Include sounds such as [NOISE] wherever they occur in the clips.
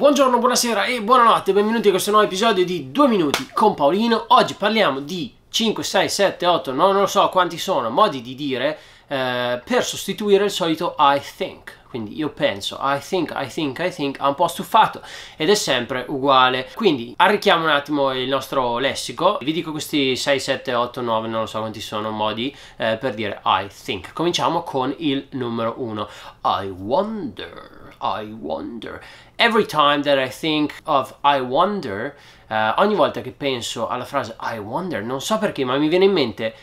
Buongiorno, buonasera e buonanotte, benvenuti a questo nuovo episodio di 2 minuti con Paolino. Oggi parliamo di 5, 6, 7, 8, non lo so quanti sono, modi di dire eh, per sostituire il solito I think. Quindi io penso, I think, I think, I think, ha un po' stufato ed è sempre uguale. Quindi arricchiamo un attimo il nostro lessico. Vi dico questi 6, 7, 8, 9, non lo so quanti sono modi eh, per dire I think. Cominciamo con il numero 1. I wonder. I wonder. Every time that I think of I wonder, uh, ogni volta che penso alla frase I wonder, non so perché, ma mi viene in mente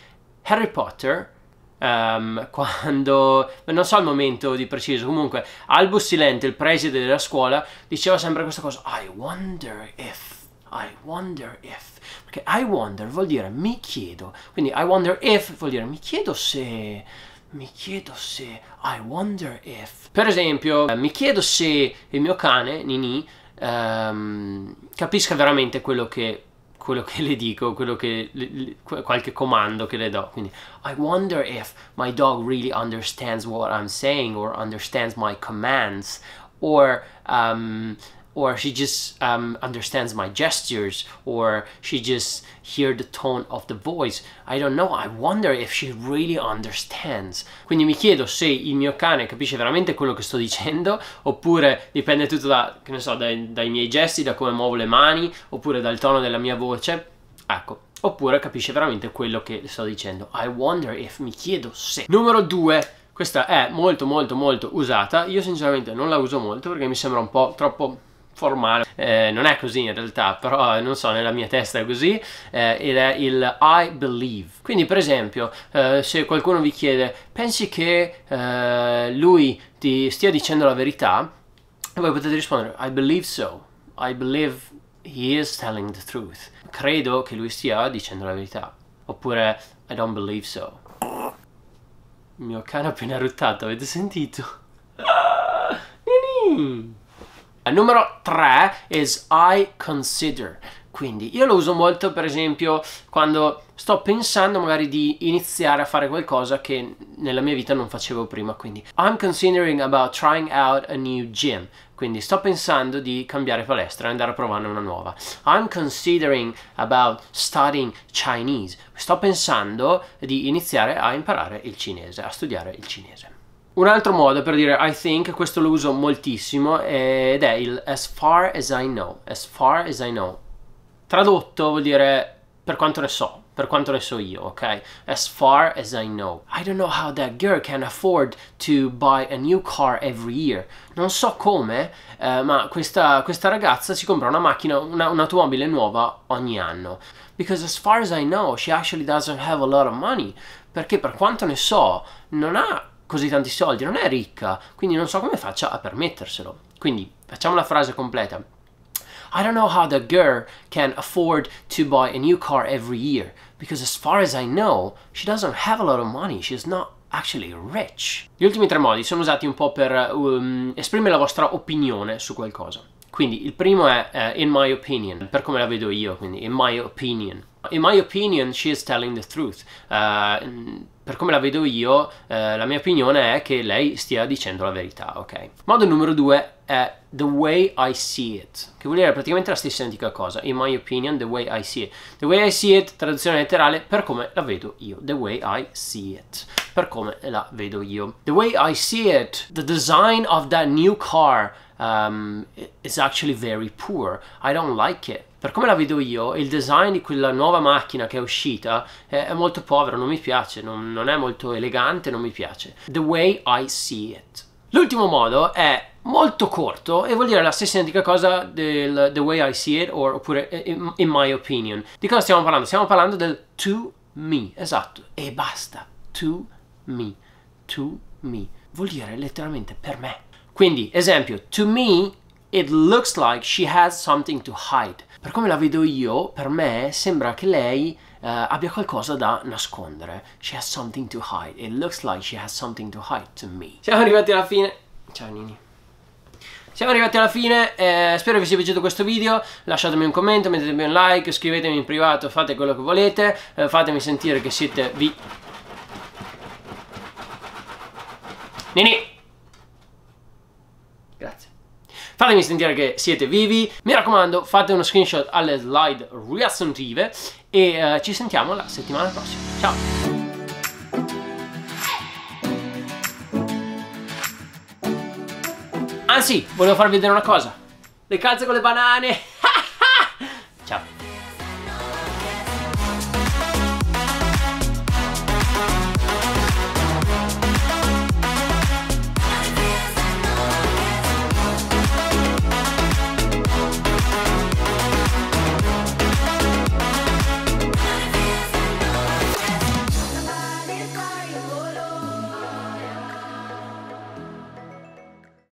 Harry Potter. Um, [LAUGHS] quando non so il momento di preciso comunque Albus Silente il preside della scuola diceva sempre questa cosa I wonder if I wonder if perché I wonder vuol dire mi chiedo quindi I wonder if vuol dire mi chiedo se mi chiedo se I wonder if per esempio eh, mi chiedo se il mio cane Nini ehm, capisca veramente quello che quello che le dico, quello che qualche comando che le do. Quindi I wonder if my dog really understands what I'm saying or understands my commands or um, or she just um, understands my gestures or she just hear the tone of the voice I don't know I wonder if she really understands quindi mi chiedo se il mio cane capisce veramente quello che sto dicendo oppure dipende tutto da che ne so dai, dai miei gesti da come muovo le mani oppure dal tono della mia voce ecco oppure capisce veramente quello che sto dicendo I wonder if mi chiedo se numero 2 questa è molto molto molto usata io sinceramente non la uso molto perché mi sembra un po' troppo formale. Eh, non è così in realtà, però eh, non so, nella mia testa è così eh, ed è il I believe. Quindi, per esempio, eh, se qualcuno vi chiede pensi che eh, lui ti stia dicendo la verità, voi potete rispondere I believe so. I believe he is telling the truth. Credo che lui stia dicendo la verità. Oppure I don't believe so. Il mio cane ha appena ruttato, avete sentito? [LAUGHS] Nini! Il eh, numero 3 is I consider. Quindi io lo uso molto per esempio quando sto pensando magari di iniziare a fare qualcosa che nella mia vita non facevo prima. Quindi I'm considering about trying out a new gym. Quindi sto pensando di cambiare palestra e andare a provare una nuova. I'm considering about studying Chinese. Sto pensando di iniziare a imparare il cinese, a studiare il cinese. Un altro modo per dire I think, questo lo uso moltissimo, eh, ed è il as far as I know. As far as I know. Tradotto vuol dire per quanto ne so, per quanto ne so io, ok? As far as I know. I don't know how that girl can afford to buy a new car every year. Non so come, eh, ma questa, questa, ragazza si compra una macchina, un'automobile nuova ogni anno. Because as far as I know, she actually doesn't have a lot of money. Perché per quanto ne so, non ha così tanti soldi, non è ricca, quindi non so come faccia a permetterselo. Quindi facciamo la frase completa. I don't know how the girl can afford to buy a new car every year because as far as I know, she doesn't have a lot of money. She's not actually rich. Gli ultimi tre modi sono usati un po' per um, esprimere la vostra opinione su qualcosa. Quindi il primo è uh, in my opinion, per come la vedo io, quindi in my opinion. In my opinion, she is telling the truth. Uh, per come la vedo io, eh, la mia opinione è che lei stia dicendo la verità, ok? Modo numero due è the way I see it, che vuol dire praticamente la stessa identica cosa, in my opinion, the way I see it. The way I see it, traduzione letterale, per come la vedo io, the way I see it, per come la vedo io. The way I see it, the design of that new car um, is actually very poor, I don't like it per come la vedo io, il design di quella nuova macchina che è uscita è, è molto povero, non mi piace, non, non, è molto elegante, non mi piace. The way I see it. L'ultimo modo è molto corto e vuol dire la stessa identica cosa del the way I see it or, oppure eh, in, in my opinion. Di cosa stiamo parlando? Stiamo parlando del to me, esatto, e basta. To me, to me. Vuol dire letteralmente per me. Quindi, esempio, to me it looks like she has something to hide. Per come la vedo io, per me sembra che lei uh, abbia qualcosa da nascondere. She has something to hide. It looks like she has something to hide to me. Siamo arrivati alla fine. Ciao Nini. Siamo arrivati alla fine, eh, spero vi sia piaciuto questo video, lasciatemi un commento, mettetemi un like, scrivetemi in privato, fate quello che volete, eh, fatemi sentire che siete vi... Nini! Grazie fatemi sentire che siete vivi, mi raccomando fate uno screenshot alle slide riassuntive e uh, ci sentiamo la settimana prossima, ciao! Anzi, volevo farvi vedere una cosa, le calze con le banane!